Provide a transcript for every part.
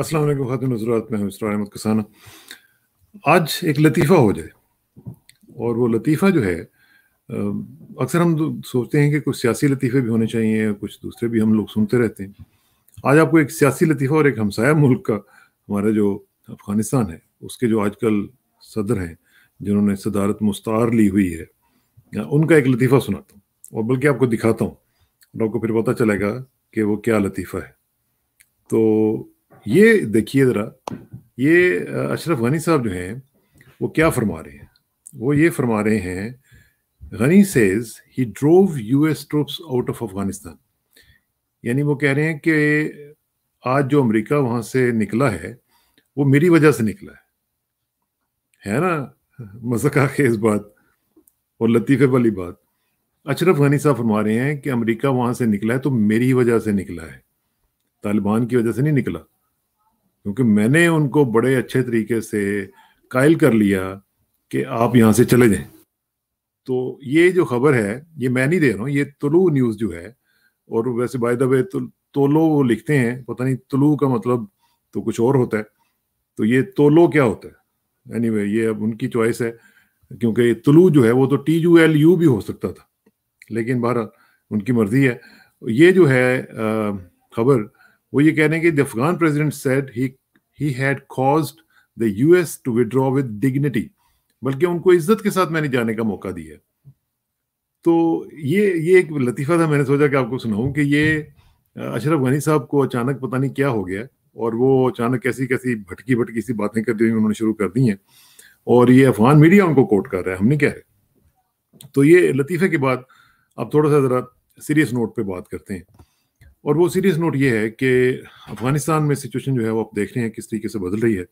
अस्सलाम खातिन नजरात मैं इसरा अहमद कसाना आज एक लतीफ़ा हो जाए और वो लतीफ़ा जो है अक्सर हम सोचते हैं कि कुछ सियासी लतीफ़े भी होने चाहिए कुछ दूसरे भी हम लोग सुनते रहते हैं आज आपको एक सियासी लतीफ़ा और एक हमसाया मुल्क का हमारा जो अफ़गानिस्तान है उसके जो आज कल सदर हैं जिन्होंने सदारत मुस्तार ली हुई है उनका एक लतीफ़ा सुनाता हूँ और बल्कि आपको दिखाता हूँ और आपको फिर पता चलेगा कि वो क्या लतीफ़ा है तो ये देखिए ज़रा ये अशरफ गनी साहब जो हैं वो क्या फरमा रहे हैं वो ये फरमा रहे हैं Ghani says he drove U S troops out of Afghanistan यानी वो कह रहे हैं कि आज जो अमेरिका वहाँ से निकला है वो मेरी वजह से निकला है है ना मजका खेज बात और लतीफ़े वाली बात अशरफ गनी साहब फरमा रहे हैं कि अमेरिका वहाँ से निकला है तो मेरी वजह से निकला है तालिबान की वजह से नहीं निकला क्योंकि मैंने उनको बड़े अच्छे तरीके से कायल कर लिया कि आप यहाँ से चले जाएं तो ये जो खबर है ये मैं नहीं दे रहा हूँ ये तुलू न्यूज़ जो है और वैसे बाय द वे तोलो वो लिखते हैं पता नहीं तुलू का मतलब तो कुछ और होता है तो ये तोलो क्या होता है एनी anyway, ये अब उनकी चॉइस है क्योंकि तुलू जो है वो तो टी यू एल यू भी हो सकता था लेकिन बहरहाल उनकी मर्जी है ये जो है खबर वो ये कह रहे हैं कि the Afghan president said he had caused the US to withdraw with dignity बल्कि उनको इज्जत के साथ मैंने जाने का मौका दिया तो ये ये एक लतीफ़ा था मैंने सोचा कि आपको सुनाऊं कि ये अशरफ गनी साहब को अचानक पता नहीं क्या हो गया और वो अचानक कैसी कैसी भटकी भटकी सी बातें करती हुई उन्होंने शुरू कर दी हैं और ये अफगान मीडिया उनको कोट कर रहा है हमने क्या है तो ये लतीफ़े के बाद अब थोड़ा सा ज़रा सीरियस नोट पे बात करते हैं और वो सीरियस नोट ये है कि अफगानिस्तान में सिचुएशन जो है वो आप देख रहे हैं किस तरीके से बदल रही है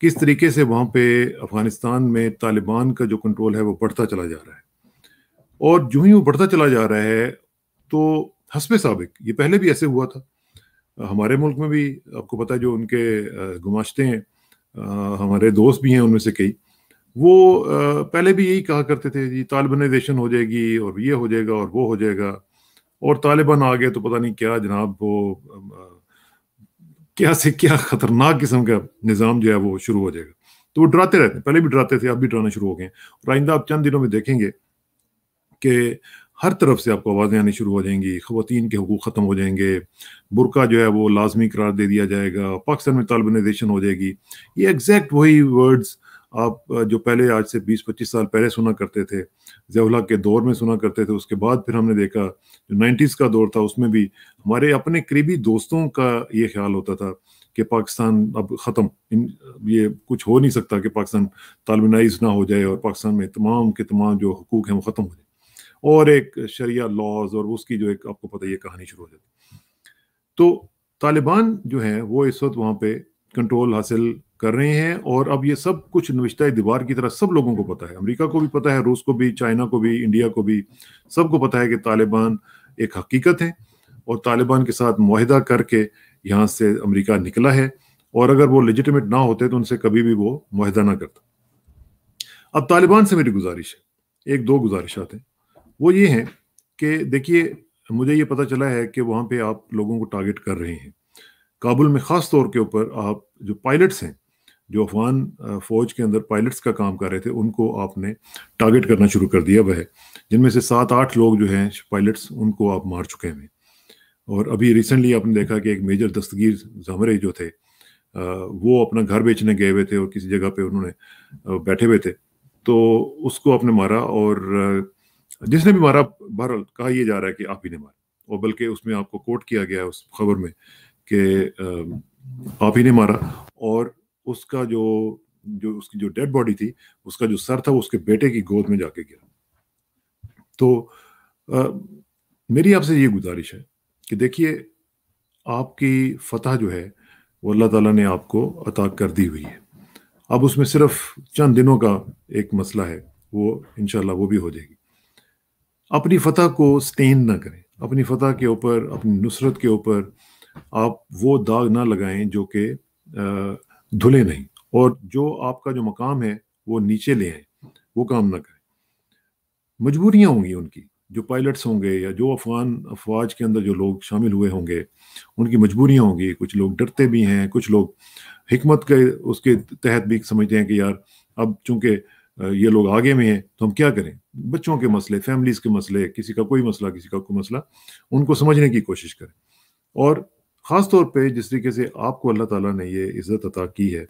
किस तरीके से वहाँ पे अफगानिस्तान में तालिबान का जो कंट्रोल है वो बढ़ता चला जा रहा है और जो ही वो बढ़ता चला जा रहा है तो हसब सबक ये पहले भी ऐसे हुआ था हमारे मुल्क में भी आपको पता है जो उनके गुमाश्ते हैं हमारे दोस्त भी हैं उनमें से कई वो पहले भी यही कहा करते थे जी तालिबानाइजेशन हो जाएगी और ये हो जाएगा और वो हो जाएगा और तालिबान आ गए तो पता नहीं क्या जनाब वो क्या से क्या खतरनाक किस्म का निज़ाम जो है वो शुरू हो जाएगा तो वो डराते रहते हैं पहले भी डराते थे अब भी डराना शुरू हो गए और आइंदा आप चंद दिनों में देखेंगे कि हर तरफ से आपको आवाज़ें आनी शुरू हो जाएंगी ख़वान के हकूक ख़त्म हो जाएंगे बुरका जो है वो लाजमी करार दे दिया जाएगा पाकिस्तान में तालबनाइजेशन हो जाएगी ये एग्जैक्ट वही वर्ड्स आप जो पहले आज से 20-25 साल पहले सुना करते थे जवला के दौर में सुना करते थे उसके बाद फिर हमने देखा जो नाइन्टीज़ का दौर था उसमें भी हमारे अपने करीबी दोस्तों का ये ख्याल होता था कि पाकिस्तान अब ख़त्म ये कुछ हो नहीं सकता कि पाकिस्तान तालमनाइज ना हो जाए और पाकिस्तान में तमाम के तमाम जो हकूक़ हैं वो ख़त्म हो जाए और एक शरिया लॉज और उसकी जो एक आपको पता ये कहानी शुरू हो जाती तो तालिबान जो है वो इस वक्त वहाँ पे कंट्रोल हासिल कर रहे हैं और अब ये सब कुछ नविश्ता दीवार की तरह सब लोगों को पता है अमेरिका को भी पता है रूस को भी चाइना को भी इंडिया को भी सबको पता है कि तालिबान एक हकीकत है और तालिबान के साथ माहिदा करके यहाँ से अमेरिका निकला है और अगर वो लेजिटमेट ना होते तो उनसे कभी भी वो माहिदा ना करता अब तालिबान से मेरी गुजारिश है एक दो गुजारिशात हैं वो ये हैं कि देखिए मुझे ये पता चला है कि वहाँ पे आप लोगों को टारगेट कर रहे हैं काबुल में ख़ास तौर के ऊपर आप जो पायलट्स हैं जो अफगान फौज के अंदर पायलट्स का काम कर रहे थे उनको आपने टारगेट करना शुरू कर दिया वह जिनमें से सात आठ लोग जो हैं पायलट्स उनको आप मार चुके हैं और अभी रिसेंटली आपने देखा कि एक मेजर दस्तगीर जमरे जो थे वो अपना घर बेचने गए हुए थे और किसी जगह पे उन्होंने बैठे हुए थे तो उसको आपने मारा और जिसने भी मारा बहरहाल कहा यह जा रहा है कि आप ही ने मारा और बल्कि उसमें आपको कोट किया गया उस खबर में कि आप ही ने मारा और उसका जो जो उसकी जो डेड बॉडी थी उसका जो सर था वो उसके बेटे की गोद में जाके गिरा तो आ, मेरी आपसे ये गुजारिश है कि देखिए आपकी फतह जो है वो अल्लाह ताला ने आपको अता कर दी हुई है अब उसमें सिर्फ चंद दिनों का एक मसला है वो इनशाला वो भी हो जाएगी अपनी फतह को स्टेन ना करें अपनी फतह के ऊपर अपनी नुसरत के ऊपर आप वो दाग ना लगाएं जो कि धुले नहीं और जो आपका जो मकाम है वो नीचे ले आए वो काम ना करें मजबूरियाँ होंगी उनकी जो पायलट्स होंगे या जो अफगान अफवाज के अंदर जो लोग शामिल हुए होंगे उनकी मजबूरियाँ होंगी कुछ लोग डरते भी हैं कुछ लोग हमत के उसके तहत भी समझते हैं कि यार अब चूंकि ये लोग आगे में हैं तो हम क्या करें बच्चों के मसले फैमिलीज़ के मसले किसी का कोई मसला किसी का कोई मसला उनको समझने की कोशिश करें और ख़ास तौर पे जिस तरीके से आपको अल्लाह ताला ने ये इज़्ज़त अता की है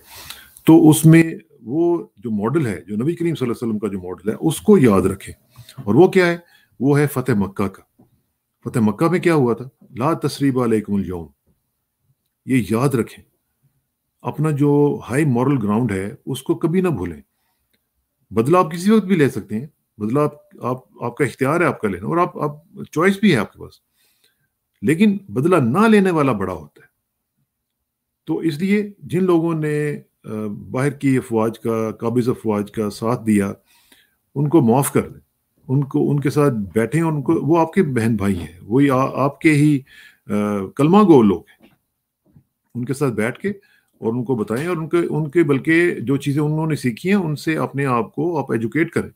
तो उसमें वो जो मॉडल है जो नबी करीम सल्लल्लाहु अलैहि वसल्लम का जो मॉडल है उसको याद रखें और वो क्या है वो है फ़तेह मक्का का फ़तेह मक्का में क्या हुआ था ला तसरीब अलैकुम ये याद रखें अपना जो हाई मॉरल ग्राउंड है उसको कभी ना भूलें बदला आप किसी वक्त भी ले सकते हैं बदला आप, आप आपका इख्तियार है आपका लेना और आप, आप चॉइस भी है आपके पास लेकिन बदला ना लेने वाला बड़ा होता है तो इसलिए जिन लोगों ने बाहर की अफवाज का काबिज अफवाज का साथ दिया उनको माफ़ कर दें उनको उनके साथ बैठे और उनको वो आपके बहन भाई हैं वही आपके ही आ, कलमा गो लोग हैं उनके साथ बैठ के और उनको बताएं और उनके उनके बल्कि जो चीज़ें उन्होंने सीखी हैं उनसे अपने आप को आप एजुकेट करें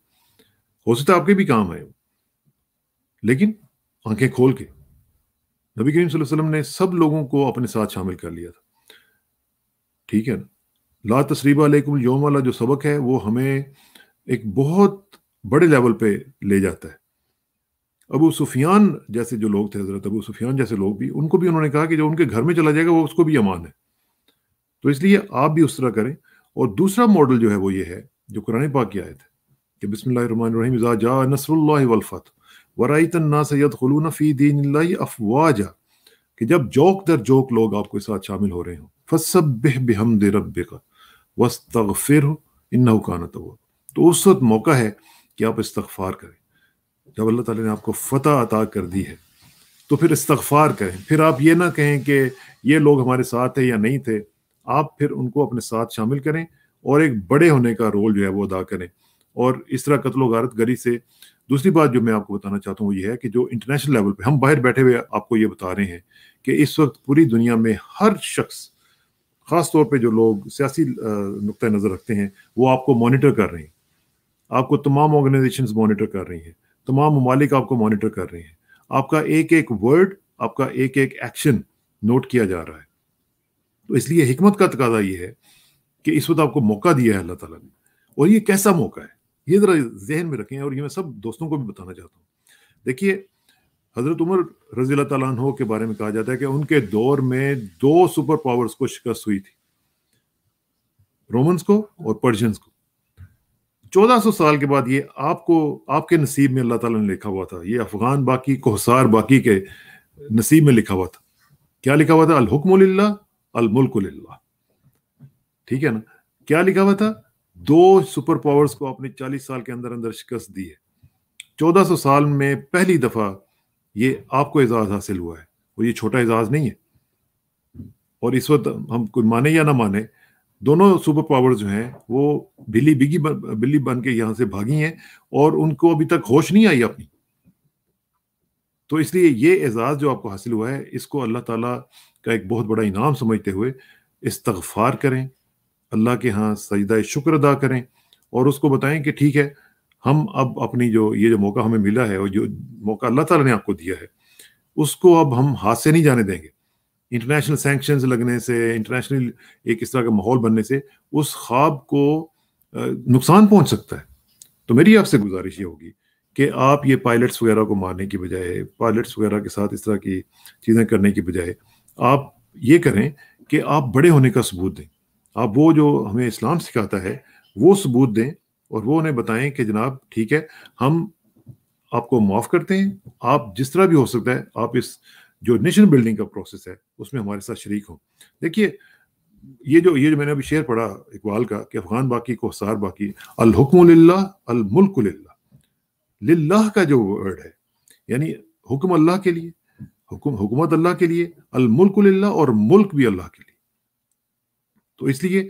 हो सकता है आपके भी काम आए लेकिन आंखें खोल के नबी करीम वसल्लम ने सब लोगों को अपने साथ शामिल कर लिया था ठीक है ना ला तसरीबा लेकुम योम वाला जो सबक है वो हमें एक बहुत बड़े लेवल पे ले जाता है अबू सुफियान जैसे जो लोग थे हजरत अबू सुफियान जैसे लोग भी उनको भी उन्होंने कहा कि जो उनके घर में चला जाएगा वो उसको भी अमान है तो इसलिए आप भी उस तरह करें और दूसरा मॉडल जो है वो ये है जो कुरान पाक की आयत है कि बिसमीम जा नसरुल्ला वलफ़त वरतना सैदलून फ़ी कि जब जोक दर जोक लोग आपके साथ शामिल हो रहे हो इन तो उस वक्त मौका है कि आप इस्तफ़ार करें जब अल्लाह ताला ने आपको फ़तह अता कर दी है तो फिर इस्तफ़ार करें फिर आप ये ना कहें कि ये लोग हमारे साथ थे या नहीं थे आप फिर उनको अपने साथ शामिल करें और एक बड़े होने का रोल जो है वो अदा करें और इस तरह कतलो गारत गरी से दूसरी बात जो मैं आपको बताना चाहता हूँ ये है कि जो इंटरनेशनल लेवल पे हम बाहर बैठे हुए आपको ये बता रहे हैं कि इस वक्त पूरी दुनिया में हर शख्स ख़ास तौर पे जो लोग सियासी नुक़ नज़र रखते हैं वो आपको मॉनिटर कर रहे हैं आपको तमाम ऑर्गेनाइजेशन मॉनिटर कर रही हैं तमाम ममालिक आपको मॉनिटर कर रहे हैं आपका एक एक वर्ड आपका एक एक एक्शन नोट किया जा रहा है तो इसलिए हमत का तकाजा ये है कि इस वक्त आपको मौका दिया है अल्लाह ताला ने और ये कैसा मौका है ये ज़रा जहन में रखें और ये मैं सब दोस्तों को भी बताना चाहता हूँ देखिए हज़रत उमर रजी तु के बारे में कहा जाता है कि उनके दौर में दो सुपर पावर्स को शिकस्त हुई थी रोमन्स को और पर्शियंस को 1400 साल के बाद ये आपको आपके नसीब में अल्लाह ताला ने लिखा हुआ था ये अफगान बाकी कोहसार बाकी के नसीब में लिखा हुआ था क्या लिखा हुआ था अल अलमुल्क ठीक है ना क्या लिखा हुआ था दो सुपर पावर्स को आपने 40 साल के अंदर अंदर शिकस्त दी है 1400 साल में पहली दफा ये आपको एजाज हासिल हुआ है और ये छोटा एजाज नहीं है और इस वक्त हम कोई माने या ना माने दोनों सुपर पावर्स जो हैं वो बिल्ली बिगी बिल्ली बन के यहां से भागी हैं और उनको अभी तक होश नहीं आई अपनी तो इसलिए ये एजाज जो आपको हासिल हुआ है इसको अल्लाह ताला का एक बहुत बड़ा इनाम समझते हुए इस्तगफार करें अल्लाह के यहाँ सजदा शुक्र अदा करें और उसको बताएं कि ठीक है हम अब अपनी जो ये जो मौका हमें मिला है और जो मौका अल्लाह ताला ने आपको दिया है उसको अब हम हाथ से नहीं जाने देंगे इंटरनेशनल सेंक्शन लगने से इंटरनेशनल एक इस तरह का माहौल बनने से उस ख्वाब को नुकसान पहुँच सकता है तो मेरी आपसे गुजारिश ये होगी कि आप ये पायलट्स वगैरह को मारने की बजाय पायलट्स वगैरह के साथ इस तरह की चीज़ें करने की बजाय आप ये करें कि आप बड़े होने का सबूत दें आप वो जो हमें इस्लाम सिखाता है वो सबूत दें और वो उन्हें बताएं कि जनाब ठीक है हम आपको माफ़ करते हैं आप जिस तरह भी हो सकता है आप इस जो नेशन बिल्डिंग का प्रोसेस है उसमें हमारे साथ शरीक हो देखिए ये जो ये जो मैंने अभी शेर पढ़ा इकबाल का कि अफगान बाकी को सार बाकी अलहुकमल्ला अलमुल्क लाह का जो वर्ड है यानी हुक्म अल्लाह के लिए हुक्म हुकूमत अल्लाह के लिए अलमुल्क और मुल्क भी अल्लाह के लिए तो इसलिए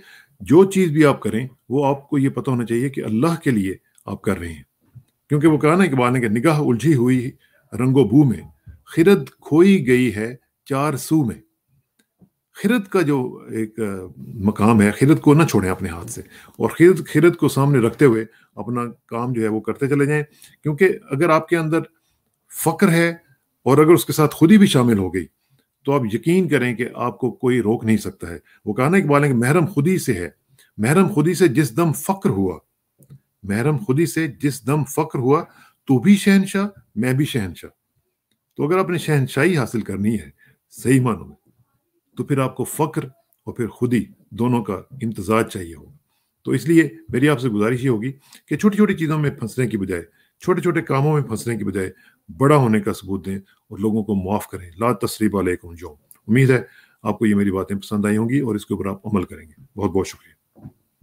जो चीज़ भी आप करें वो आपको ये पता होना चाहिए कि अल्लाह के लिए आप कर रहे हैं क्योंकि वो कहा ना कि बाने के निगाह उलझी हुई रंगो बू में खिरत खोई गई है चार सू में खिरत का जो एक मकाम है खिरत को ना छोड़ें अपने हाथ से और खिरद खिरत को सामने रखते हुए अपना काम जो है वो करते चले जाएं क्योंकि अगर आपके अंदर फ़क्र है और अगर उसके साथ खुदी भी शामिल हो गई तो आप यकीन करें कि आपको कोई रोक नहीं सकता है वो कहना इकबाल है महरम ही से है महरम खुदी से जिस दम फक्र हुआ महरम ही से जिस दम फक्र हुआ तू तो भी शहनशाह मैं भी शहनशाह तो अगर आपने शहनशाही हासिल करनी है सही मानो में तो फिर आपको फक्र और फिर खुदी दोनों का इंतजार चाहिए होगा तो इसलिए मेरी आपसे गुजारिश ये होगी कि छोटी छोटी चीज़ों में फंसने की बजाय छोटे छोटे कामों में फंसने की बजाय बड़ा होने का सबूत दें और लोगों को माफ़ करें ला तसरीब अलैकुम जो उम्मीद है आपको ये मेरी बातें पसंद आई होंगी और इसके ऊपर आप अमल करेंगे बहुत बहुत शुक्रिया